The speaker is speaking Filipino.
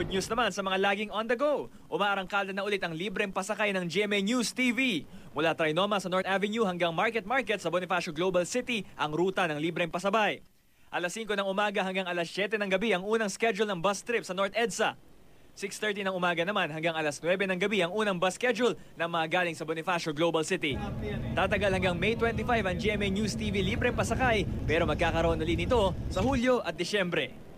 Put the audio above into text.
Good news naman sa mga laging on the go. Umaarangkada na ulit ang libreng pasakay ng GMA News TV. Mula Trinoma sa North Avenue hanggang Market Market sa Bonifacio Global City ang ruta ng libreng pasabay. Alas 5 ng umaga hanggang alas 7 ng gabi ang unang schedule ng bus trip sa North EDSA. 6.30 ng umaga naman hanggang alas 9 ng gabi ang unang bus schedule na mga galing sa Bonifacio Global City. Tatagal hanggang May 25 ang GMA News TV libreng pasakay pero magkakaroon ulit nito sa Hulyo at Disyembre.